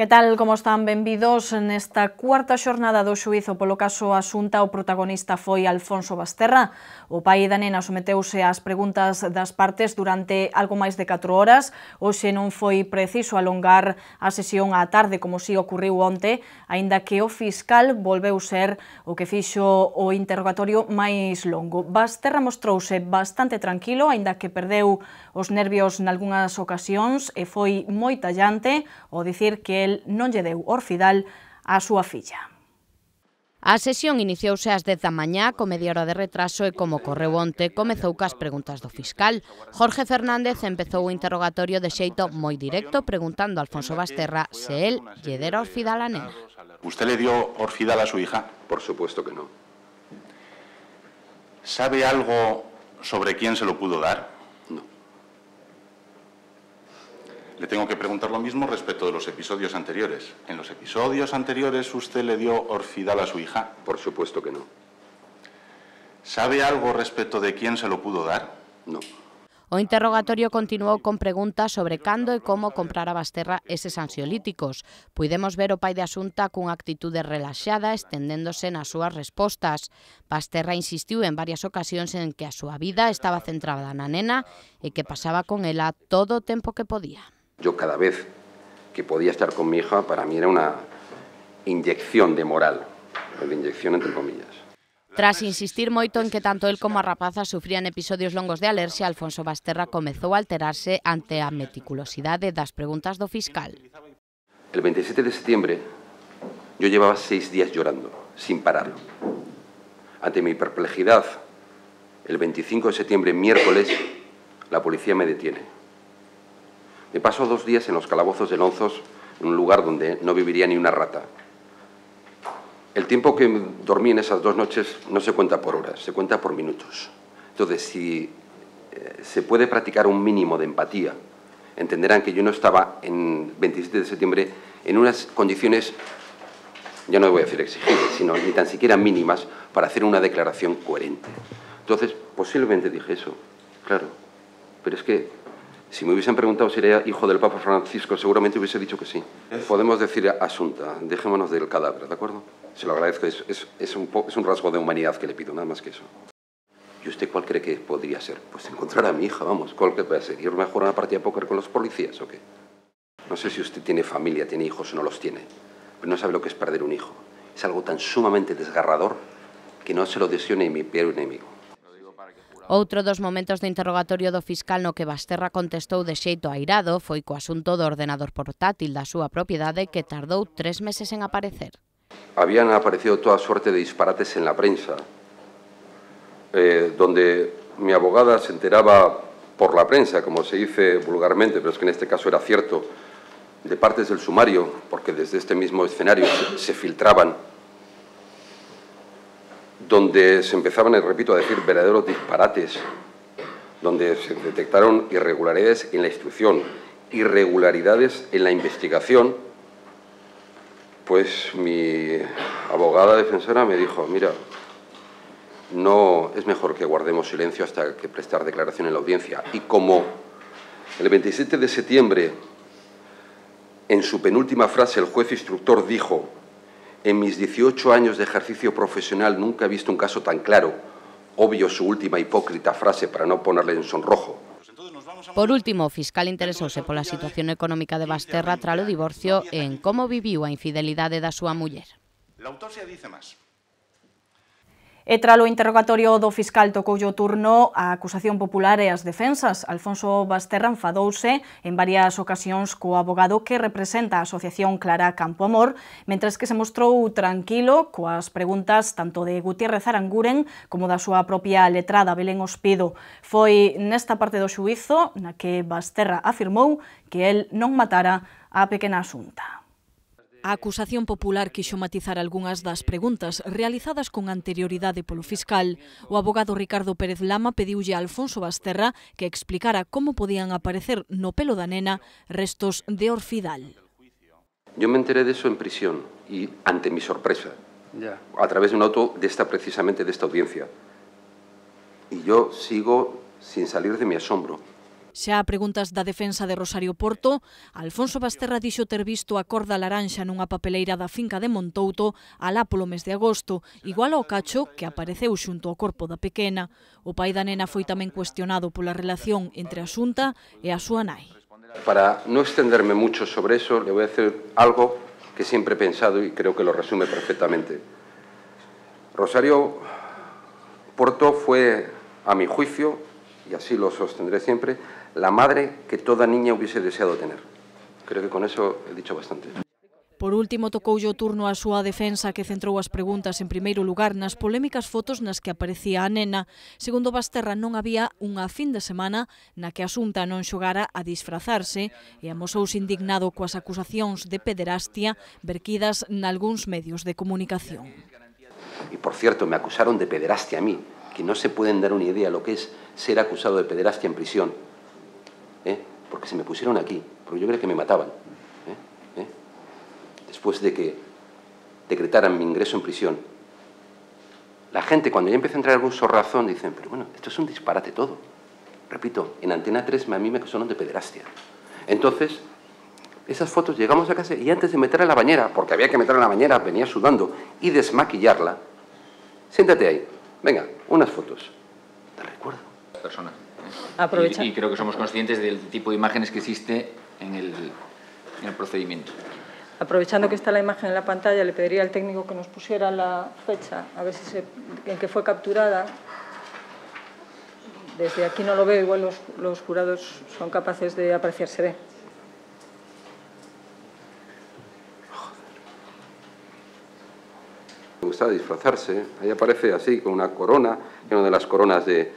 Que tal como están benvidos nesta cuarta xornada do xuizo polo caso Asunta o protagonista foi Alfonso Basterra. O pai da nena someteuse ás preguntas das partes durante algo máis de 4 horas. Hoxe non foi preciso alongar a sesión á tarde como si ocurriu onte, aínda que o fiscal volveu ser o que fixo o interrogatorio máis longo. Basterra mostrouse bastante tranquilo, aínda que perdeu os nervios nalgúnas ocasións e foi moi tallante o dicir que Miguel non lle deu orfidal á súa filla. A sesión iniciouse ás 10 da mañá co media hora de retraso e como correu onte comezou cas preguntas do fiscal. Jorge Fernández empezou o interrogatorio de xeito moi directo preguntando a Alfonso Basterra se él lle dera orfidal a nena. ¿Usted le dio orfidal a súa hija? Por supuesto que no. ¿Sabe algo sobre quién se lo pudo dar? le tengo que preguntar lo mismo respecto de los episodios anteriores. ¿En los episodios anteriores usted le dio orfidal a su hija? Por supuesto que no. ¿Sabe algo respecto de quién se lo pudo dar? No. O interrogatorio continuó con preguntas sobre cando cómo comprar a Basterra esos ansiolíticos. Pudimos ver o pai de Asunta actitud actitude relaxada estendéndose en sus respuestas. Basterra insistió en varias ocasiones en que a su vida estaba centrada la nena y e que pasaba con ella todo o tempo que podía. Yo cada vez que podía estar con mi hija, para mí era una inyección de moral, de inyección entre comillas. Tras insistir moito en que tanto él como a rapaza sufrían episodios longos de alergia, Alfonso Basterra comenzó a alterarse ante la meticulosidad de las preguntas do fiscal. El 27 de septiembre yo llevaba seis días llorando, sin parar. Ante mi perplejidad, el 25 de septiembre, miércoles, la policía me detiene me pasó dos días en los calabozos de Lonzos, en un lugar donde no viviría ni una rata. El tiempo que dormí en esas dos noches no se cuenta por horas, se cuenta por minutos. Entonces, si eh, se puede practicar un mínimo de empatía, entenderán que yo no estaba en 27 de septiembre en unas condiciones, ya no voy a decir exigibles, sino ni tan siquiera mínimas para hacer una declaración coherente. Entonces, posiblemente dije eso, claro, pero es que si me hubiesen preguntado si era hijo del Papa Francisco, seguramente hubiese dicho que sí. Podemos decir Asunta, dejémonos del cadáver, ¿de acuerdo? Se lo agradezco, es, un, rasgo de humanidad que le pido, nada más que eso. ¿Y usted cuál cree que podría ser? Pues encontrar a mi hija, vamos. ¿Cuál que puede ser? mejor a una partida de póker con los policías o qué? No sé si usted tiene familia, tiene hijos o no los tiene, pero no sabe lo que es perder un hijo. Es algo tan sumamente desgarrador que no se lo deseo ni mi peor enemigo. Outro dos momentos do interrogatorio do fiscal no que Basterra contestou de xeito airado foi co asunto do ordenador portátil da súa propiedade que tardou tres meses en aparecer. Habían aparecido toda suerte de disparates en la prensa, eh, donde mi abogada se enteraba por la prensa, como se dice vulgarmente, pero es que en este caso era cierto, de partes del sumario, porque desde este mismo escenario se, se filtraban donde se empezaban, eh, repito, a decir verdaderos disparates, donde se detectaron irregularidades en la instrucción, irregularidades en la investigación, pues mi abogada defensora me dijo, mira, no es mejor que guardemos silencio hasta que prestar declaración en la audiencia. Y como el 27 de septiembre, en su penúltima frase, el juez instructor dijo, En mis 18 años de ejercicio profesional nunca he visto un caso tan claro. Obvio su última hipócrita frase para no ponerle en sonrojo. Por último, o fiscal interesouse pola situación económica de Basterra tralo divorcio e en como viviu a infidelidade da súa muller. La autopsia dice más. E tralo interrogatorio do fiscal tocou o turno a acusación popular e as defensas. Alfonso Basterra enfadouse en varias ocasións co abogado que representa a Asociación Clara Campoamor, mentres que se mostrou tranquilo coas preguntas tanto de Gutiérrez Aranguren como da súa propia letrada Belén Ospido. Foi nesta parte do xuizo na que Basterra afirmou que el non matara a pequena asunta. A acusación popular quixo matizar algunhas das preguntas realizadas con anterioridade polo fiscal. O abogado Ricardo Pérez Lama pediulle a Alfonso Basterra que explicara como podían aparecer no pelo da nena restos de orfidal. Yo me enteré de eso en prisión y ante mi sorpresa, a través de un auto de esta precisamente de esta audiencia. Y yo sigo sin salir de mi asombro. Xa a preguntas da defensa de Rosario Porto, Alfonso Basterra dixo ter visto a corda laranxa nunha papeleira da finca de Montouto alá polo mes de agosto, igual ao cacho que apareceu xunto ao corpo da pequena. O pai da nena foi tamén cuestionado pola relación entre a xunta e a súa nai. Para non extenderme moito sobre eso, le vou a algo que sempre he pensado e creo que lo resume perfectamente. Rosario Porto fue, a mi juicio, y así lo sostendré siempre, la madre que toda niña hubiese deseado tener. Creo que con eso he dicho bastante. Por último, tocoulle o turno a súa defensa que centrou as preguntas en primeiro lugar nas polémicas fotos nas que aparecía a nena. Segundo Basterra, non había unha fin de semana na que a Xunta non xogara a disfrazarse e amosouse indignado coas acusacións de pederastia verquidas nalgúns medios de comunicación. E, por cierto, me acusaron de pederastia a mí, que non se poden dar unha idea lo que é ser acusado de pederastia en prisión. ¿Eh? porque se me pusieron aquí, porque yo creía que me mataban. ¿Eh? ¿Eh? Después de que decretaran mi ingreso en prisión, la gente cuando ya empieza a entrar algún sorrazón dicen, pero bueno, esto es un disparate todo. Repito, en Antena 3 a mí me sonó de pederastia. Entonces, esas fotos llegamos a casa y antes de meterla en la bañera, porque había que meterla en la bañera, venía sudando, y desmaquillarla, siéntate ahí, venga, unas fotos. Te recuerdo. Personas. Y, creo que somos conscientes del tipo de imágenes que existe en el, procedimiento. Aprovechando que está la imagen en la pantalla, le pediría al técnico que nos pusiera la fecha, a ver si en que fue capturada. Desde aquí no lo veo, igual los, jurados son capaces de apreciarse Me gusta disfrazarse, ahí aparece así, con una corona, una de las coronas de,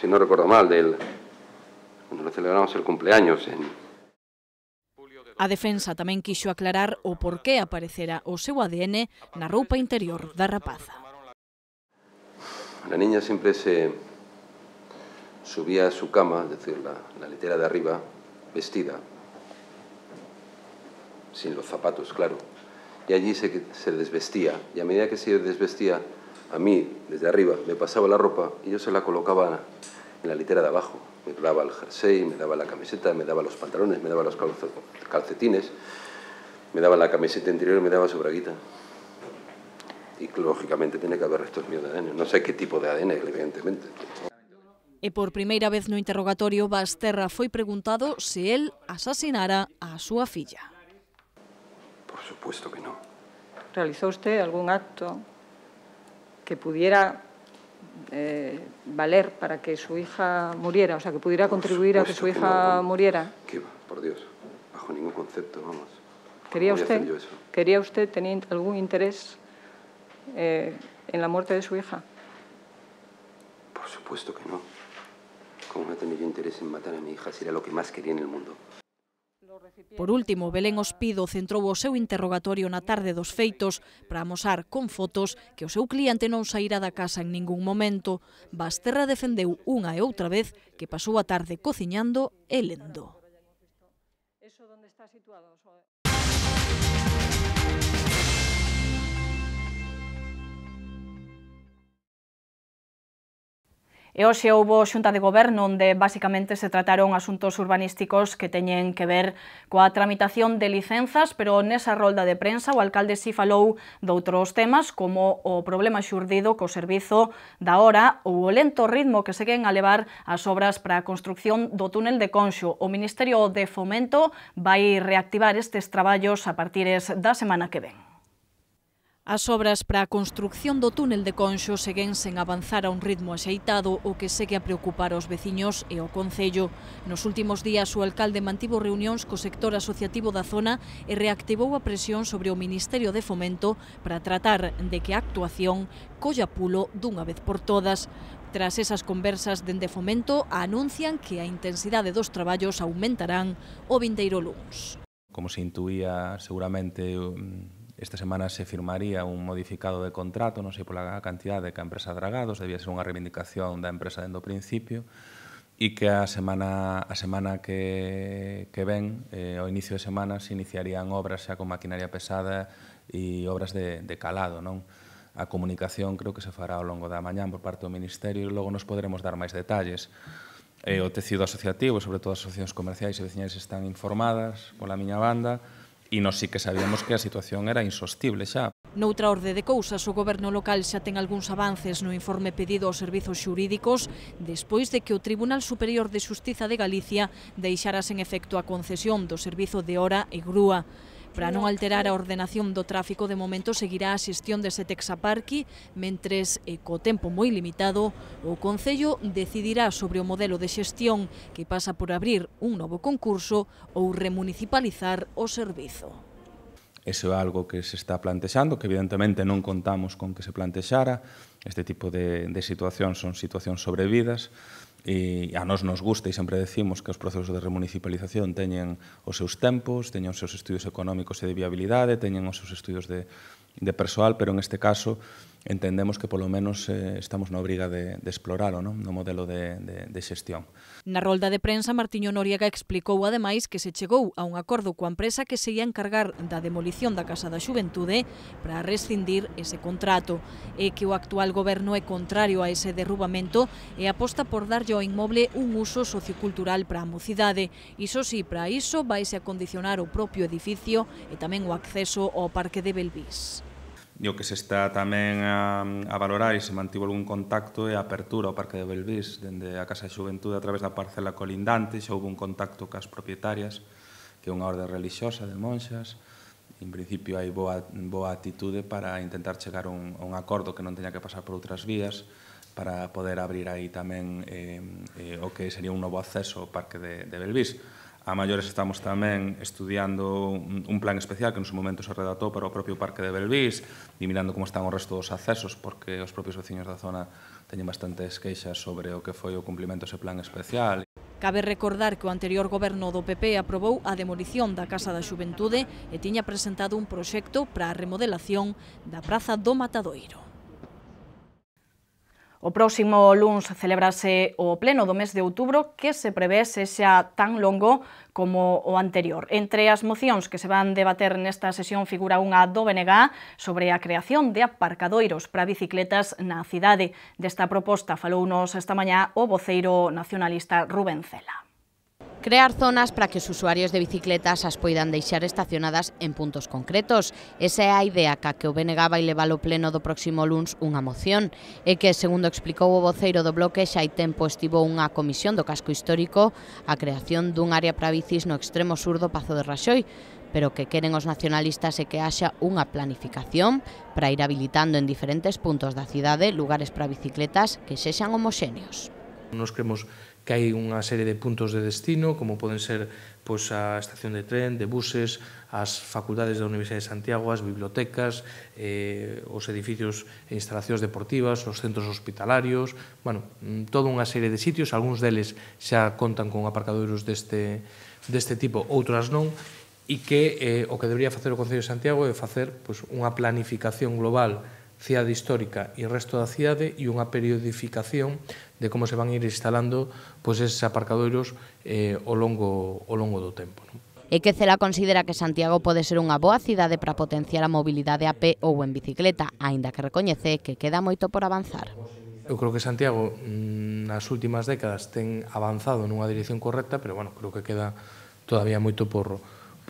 si no recuerdo mal, del, cuando le celebramos el cumpleaños en, A defensa tamén quixo aclarar o porqué aparecera o seu ADN na roupa interior da rapaza. A niña sempre se subía a súa cama, é decir, na, la de arriba, vestida, sin os zapatos, claro, e allí se, se desvestía, e a medida que se desvestía, a mí, desde arriba, me pasaba la ropa y yo se la colocaba en la litera de abajo. Me daba el jersey, me daba la camiseta, me daba los pantalones, me daba los calcetines, me daba la camiseta interior, me daba su braguita. Y lógicamente tiene que haber restos míos de ADN. No sé qué tipo de ADN, evidentemente. E por primera vez no interrogatorio, Basterra fue preguntado si él asesinara a su afilla. Por supuesto que no. ¿Realizó usted algún acto que pudiera eh, valer para que su hija muriera, o sea, que pudiera contribuir a que su hija muriera. ¿Qué va? Por Dios, bajo ningún concepto, vamos. ¿Quería usted, ¿Quería usted, tenía algún interés eh, en la muerte de su hija? Por supuesto que no. ¿Cómo no tenido interés en matar a mi hija si era lo que más quería en el mundo? Por último, Belén Ospido centrou o seu interrogatorio na tarde dos feitos para amosar con fotos que o seu cliente non saíra da casa en ningún momento. Basterra defendeu unha e outra vez que pasou a tarde cociñando e lendo. Eso está situado E hoxe houbo xunta de goberno onde basicamente se trataron asuntos urbanísticos que teñen que ver coa tramitación de licenzas, pero nesa rolda de prensa o alcalde si falou doutros temas como o problema xurdido co servizo da hora ou o lento ritmo que seguen a levar as obras para a construcción do túnel de Conxo. O Ministerio de Fomento vai reactivar estes traballos a partires da semana que ven. As obras para a construcción do túnel de Conxo seguen sen avanzar a un ritmo axeitado o que segue a preocupar aos veciños e ao Concello. Nos últimos días o alcalde mantivo reunións co sector asociativo da zona e reactivou a presión sobre o Ministerio de Fomento para tratar de que a actuación colla pulo dunha vez por todas. Tras esas conversas dende Fomento anuncian que a intensidade dos traballos aumentarán o vindeiro luns. Como se intuía seguramente mm, Esta semana se firmaría un modificado de contrato, non sei pola cantidad de que a empresa Dragados, debía ser unha reivindicación da empresa dentro do principio, e que a semana, a semana que, que ven, eh, ao inicio de semana, se iniciarían obras xa con maquinaria pesada e obras de, de calado. Non? A comunicación creo que se fará ao longo da mañan por parte do Ministerio e logo nos poderemos dar máis detalles. Eh, o tecido asociativo, sobre todo as asociacións comerciais e veciñais están informadas pola miña banda, e nós sí que sabíamos que a situación era insostible xa. Noutra orde de cousas, o goberno local xa ten algúns avances no informe pedido aos servizos xurídicos despois de que o Tribunal Superior de Xustiza de Galicia deixara sen efecto a concesión do servizo de hora e grúa. Para non alterar a ordenación do tráfico, de momento seguirá a xestión dese Texaparqui, mentres e eh, co tempo moi limitado, o Concello decidirá sobre o modelo de xestión que pasa por abrir un novo concurso ou remunicipalizar o servizo. Eso é algo que se está plantexando, que evidentemente non contamos con que se plantexara. Este tipo de, de situacións son situacións sobrevidas e a nós nos gusta e sempre decimos que os procesos de remunicipalización teñen os seus tempos, teñen os seus estudios económicos e de viabilidade, teñen os seus estudios de, de persoal, pero en este caso entendemos que polo menos eh, estamos na obriga de, de explorar non? no modelo de, de, de xestión. Na rolda de prensa, Martiño Noriega explicou ademais que se chegou a un acordo coa empresa que se ia encargar da demolición da Casa da Xuventude para rescindir ese contrato e que o actual goberno é contrario a ese derrubamento e aposta por darlle ao inmoble un uso sociocultural para a mocidade. Iso si, para iso vaise a condicionar o propio edificio e tamén o acceso ao Parque de Belvís. E o que se está tamén a, a valorar e se mantivo algún contacto é a apertura ao Parque de Belvís, dende a Casa de Xuventude a través da parcela colindante, xa houve un contacto cas propietarias, que é unha orde relixiosa de monxas, en principio hai boa, boa atitude para intentar chegar un, un acordo que non teña que pasar por outras vías, para poder abrir aí tamén eh, eh, o que sería un novo acceso ao Parque de, de Belvís A maiores estamos tamén estudiando un plan especial que nos momento se redactou para o propio Parque de Belvís e mirando como están o resto dos accesos porque os propios veciños da zona teñen bastantes queixas sobre o que foi o cumplimento ese plan especial. Cabe recordar que o anterior goberno do PP aprobou a demolición da Casa da Xuventude e tiña presentado un proxecto para a remodelación da Praza do Matadoiro. O próximo luns celebrase o pleno do mes de outubro que se prevé se xa tan longo como o anterior. Entre as mocións que se van debater nesta sesión figura unha do BNG sobre a creación de aparcadoiros para bicicletas na cidade. Desta proposta falounos esta mañá o voceiro nacionalista Rubén Cela. Crear zonas para que os usuarios de bicicletas as poidan deixar estacionadas en puntos concretos. Esa é a idea ca que o BNG vai levar o pleno do próximo luns unha moción e que, segundo explicou o voceiro do bloque, xa hai tempo estivo unha comisión do casco histórico a creación dun área para bicis no extremo sur do Pazo de Raxoi, pero que queren os nacionalistas é que haxa unha planificación para ir habilitando en diferentes puntos da cidade lugares para bicicletas que sexan homoxéneos. Nos queremos que hai unha serie de puntos de destino, como poden ser pois, a estación de tren, de buses, as facultades da Universidade de Santiago, as bibliotecas, eh, os edificios e instalacións deportivas, os centros hospitalarios, bueno, toda unha serie de sitios, algúns deles xa contan con aparcadores deste, deste tipo, outras non, e que eh, o que debería facer o Concello de Santiago é facer pois, unha planificación global Cidade Histórica e Resto da Cidade e unha periodificación de como se van ir instalando pois, eses aparcadoiros eh, ao, longo, ao longo do tempo. Non? e que Cela considera que Santiago pode ser unha boa cidade para potenciar a mobilidade a pé ou en bicicleta, aínda que recoñece que queda moito por avanzar. Eu creo que Santiago mm, nas últimas décadas ten avanzado nunha dirección correcta, pero bueno, creo que queda todavía moito por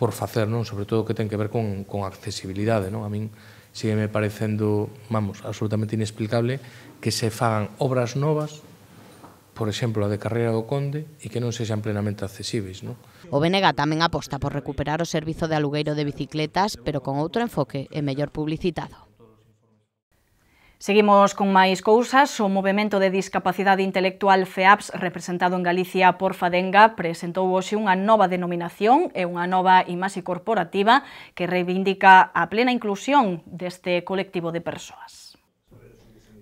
por facer, non? Sobre todo que ten que ver con con accesibilidade, non? A min sigue me parecendo, vamos, absolutamente inexplicable que se fagan obras novas por exemplo, a de Carreira do Conde, e que non sexan plenamente accesíveis. Non? O Benega tamén aposta por recuperar o servizo de alugueiro de bicicletas, pero con outro enfoque e mellor publicitado. Seguimos con máis cousas. O Movimento de Discapacidade Intelectual FEAPS, representado en Galicia por Fadenga, presentou hoxe unha nova denominación e unha nova imaxe corporativa que reivindica a plena inclusión deste colectivo de persoas.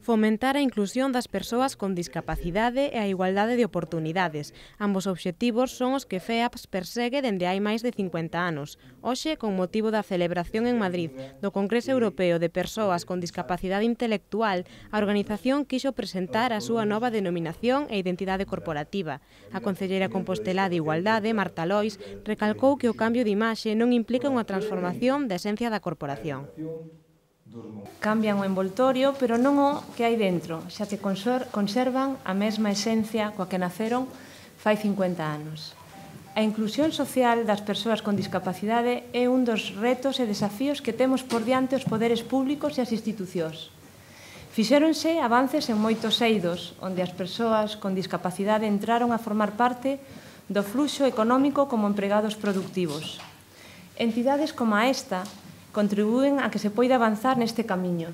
Fomentar a inclusión das persoas con discapacidade e a igualdade de oportunidades. Ambos obxectivos son os que FEAPS persegue dende hai máis de 50 anos. Hoxe, con motivo da celebración en Madrid do Congreso Europeo de Persoas con Discapacidade Intelectual, a organización quixo presentar a súa nova denominación e identidade corporativa. A concelleira Compostelá de Igualdade, Marta Lois, recalcou que o cambio de imaxe non implica unha transformación da esencia da corporación. Cambian o envoltorio, pero non o que hai dentro, xa que conservan a mesma esencia coa que naceron fai 50 anos. A inclusión social das persoas con discapacidade é un dos retos e desafíos que temos por diante os poderes públicos e as institucións. Fixéronse avances en moitos eidos, onde as persoas con discapacidade entraron a formar parte do fluxo económico como empregados productivos. Entidades como esta contribúen a que se poida avanzar neste camiño.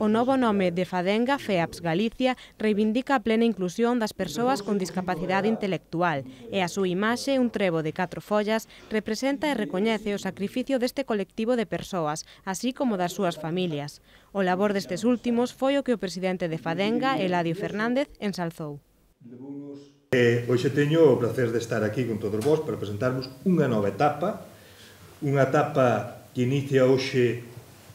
O novo nome de Fadenga FEAPS Galicia reivindica a plena inclusión das persoas con discapacidade intelectual e a súa imaxe, un trevo de catro follas, representa e recoñece o sacrificio deste colectivo de persoas, así como das súas familias. O labor destes últimos foi o que o presidente de Fadenga, Eladio Fernández, ensalzou. Eh, hoxe teño o placer de estar aquí con todos vós para presentarvos unha nova etapa, unha etapa que inicia hoxe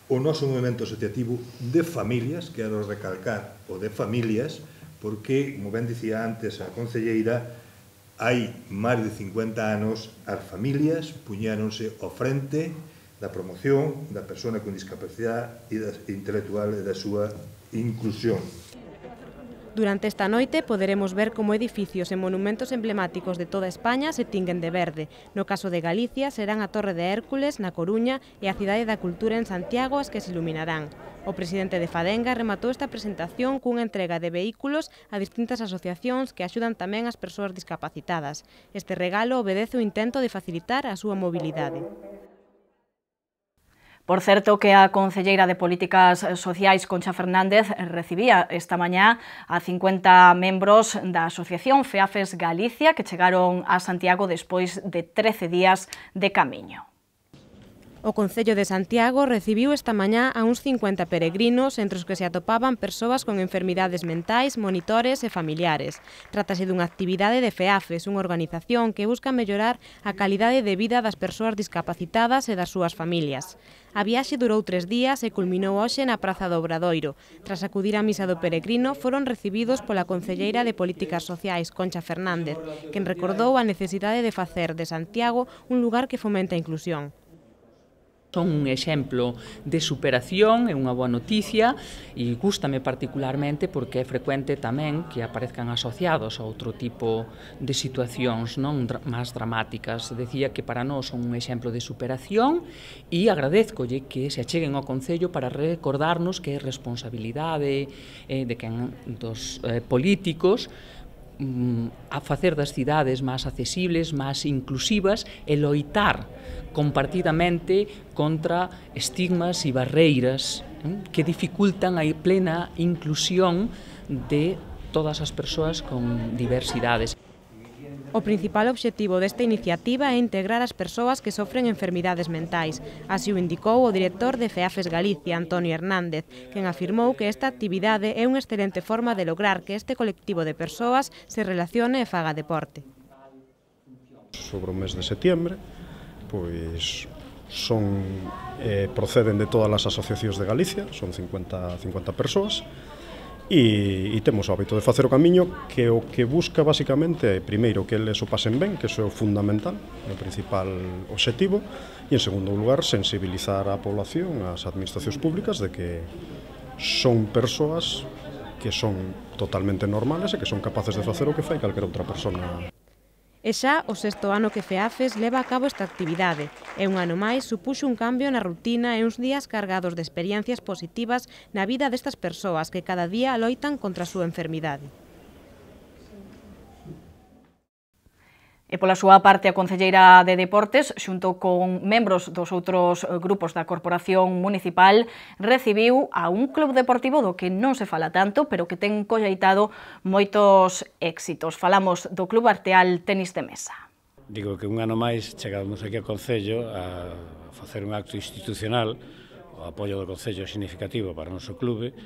o noso movimento asociativo de familias, quero recalcar o de familias, porque, como ben dicía antes a concelleira, hai máis de 50 anos as familias puñáronse ao frente da promoción da persona con discapacidade e da intelectual e da súa inclusión. Durante esta noite poderemos ver como edificios e monumentos emblemáticos de toda España se tinguen de verde. No caso de Galicia serán a Torre de Hércules na Coruña e a Cidade da Cultura en Santiago as que se iluminarán. O presidente de Fadenga rematou esta presentación cunha entrega de vehículos a distintas asociacións que axudan tamén as persoas discapacitadas. Este regalo obedece o intento de facilitar a súa mobilidade. Por certo que a Concelleira de Políticas Sociais, Concha Fernández, recibía esta mañá a 50 membros da Asociación FEAFES Galicia que chegaron a Santiago despois de 13 días de camiño. O Concello de Santiago recibiu esta mañá a uns 50 peregrinos entre os que se atopaban persoas con enfermidades mentais, monitores e familiares. Trátase dunha actividade de FEAFES, unha organización que busca mellorar a calidade de vida das persoas discapacitadas e das súas familias. A viaxe durou tres días e culminou hoxe na Praza do Obradoiro. Tras acudir á misa do peregrino, foron recibidos pola Concelleira de Políticas Sociais, Concha Fernández, quen recordou a necesidade de facer de Santiago un lugar que fomenta a inclusión. Son un exemplo de superación, é unha boa noticia e gustame particularmente porque é frecuente tamén que aparezcan asociados a outro tipo de situacións non máis dramáticas. Decía que para nós son un exemplo de superación e agradezcolle que se acheguen ao Concello para recordarnos que é responsabilidade eh, de quen dos eh, políticos mm, a facer das cidades máis accesibles, máis inclusivas e loitar compartidamente contra estigmas e barreiras mm, que dificultan a plena inclusión de todas as persoas con diversidades. O principal obxectivo desta iniciativa é integrar as persoas que sofren enfermidades mentais. Así o indicou o director de FEAFES Galicia, Antonio Hernández, quen afirmou que esta actividade é unha excelente forma de lograr que este colectivo de persoas se relacione e faga deporte. Sobre o mes de setiembre, pois son eh, proceden de todas as asociacións de Galicia, son 50 50 persoas e, e temos o hábito de facer o camiño que o que busca basicamente é primeiro que eles o pasen ben, que iso é o fundamental, o principal obxectivo, e en segundo lugar sensibilizar a población, as administracións públicas de que son persoas que son totalmente normales e que son capaces de facer o que fai calquera outra persona E xa o sexto ano que FEAFES leva a cabo esta actividade, e un ano máis supuxo un cambio na rutina e uns días cargados de experiencias positivas na vida destas persoas que cada día loitan contra a súa enfermidade. E pola súa parte, a Concelleira de Deportes, xunto con membros dos outros eh, grupos da Corporación Municipal, recibiu a un club deportivo do que non se fala tanto, pero que ten colleitado moitos éxitos. Falamos do Club Arteal Tenis de Mesa. Digo que un ano máis chegamos aquí ao Concello a facer un acto institucional o apoio do Concello significativo para o noso clube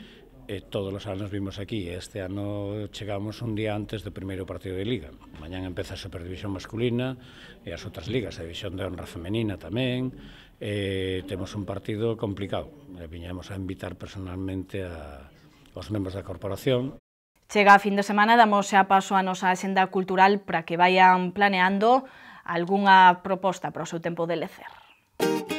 e eh, todos os anos vimos aquí. Este ano chegamos un día antes do primeiro partido de Liga. Mañan empeza a Superdivisión masculina e as outras ligas, a División de Honra Femenina tamén. E temos un partido complicado. E eh, viñamos a invitar personalmente a, aos membros da corporación. Chega a fin de semana, damos xa paso a nosa xenda cultural para que vayan planeando algunha proposta para o seu tempo de lecer. Música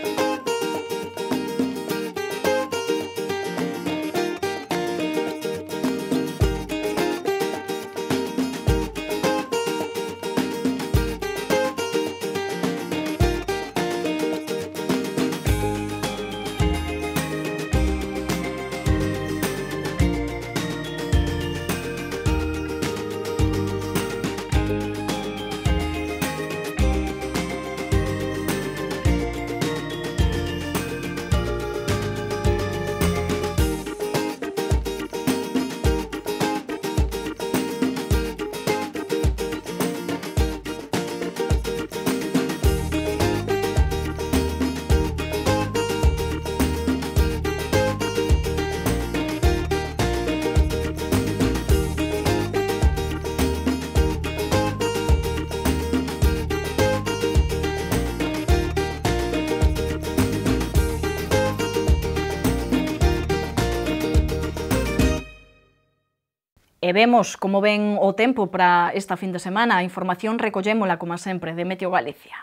E vemos como ven o tempo para esta fin de semana. A información recollémola, como sempre, de Meteo Galicia.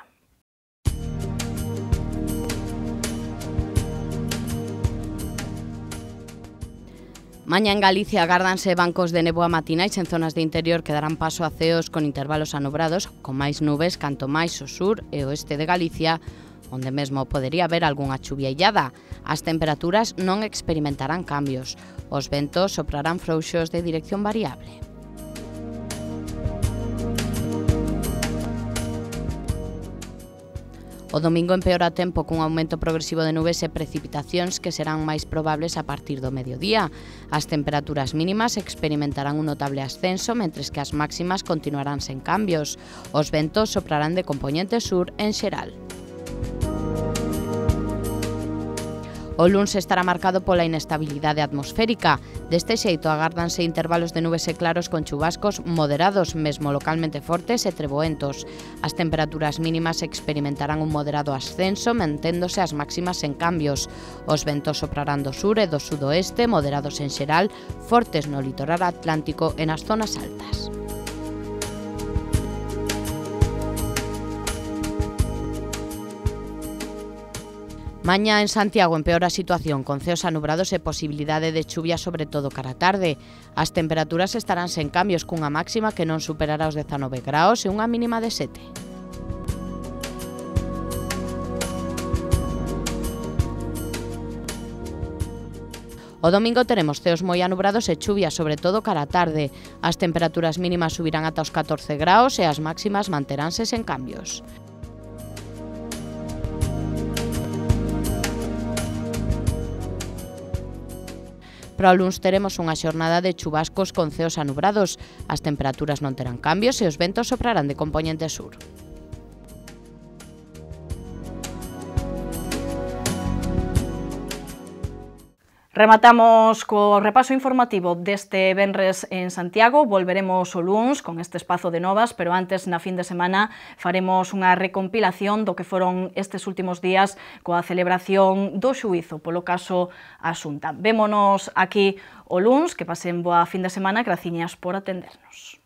Maña en Galicia agárdanse bancos de neboa matinais en zonas de interior que darán paso a ceos con intervalos anobrados, con máis nubes canto máis o sur e oeste de Galicia, onde mesmo podería haber algunha chuvia illada. As temperaturas non experimentarán cambios. Os ventos soprarán frouxos de dirección variable. O domingo empeora o tempo cun aumento progresivo de nubes e precipitacións que serán máis probables a partir do mediodía. As temperaturas mínimas experimentarán un notable ascenso, mentres que as máximas continuarán sen cambios. Os ventos soprarán de componente sur en xeral. O luns estará marcado pola inestabilidade atmosférica. Deste xeito, agárdanse intervalos de nubes e claros con chubascos moderados, mesmo localmente fortes e treboentos. As temperaturas mínimas experimentarán un moderado ascenso, manténdose as máximas en cambios. Os ventos soprarán do sur e do sudoeste, moderados en xeral, fortes no litoral atlántico e nas zonas altas. Mañá en Santiago empeora a situación con ceos anubrados e posibilidade de chuvia sobre todo cara tarde. As temperaturas estarán sen cambios cunha máxima que non superará os 19 graos e unha mínima de 7. O domingo teremos ceos moi anubrados e chuvia, sobre todo cara a tarde. As temperaturas mínimas subirán ata os 14 graos e as máximas manteránse sen cambios. Para o luns teremos unha xornada de chubascos con ceos anubrados. As temperaturas non terán cambios e os ventos soprarán de componente sur. Rematamos co repaso informativo deste Benres en Santiago. Volveremos o luns con este espazo de novas, pero antes na fin de semana faremos unha recompilación do que foron estes últimos días coa celebración do xuizo polo caso Asunta. Vémonos aquí o luns, que pasen boa fin de semana, graciñas por atendernos.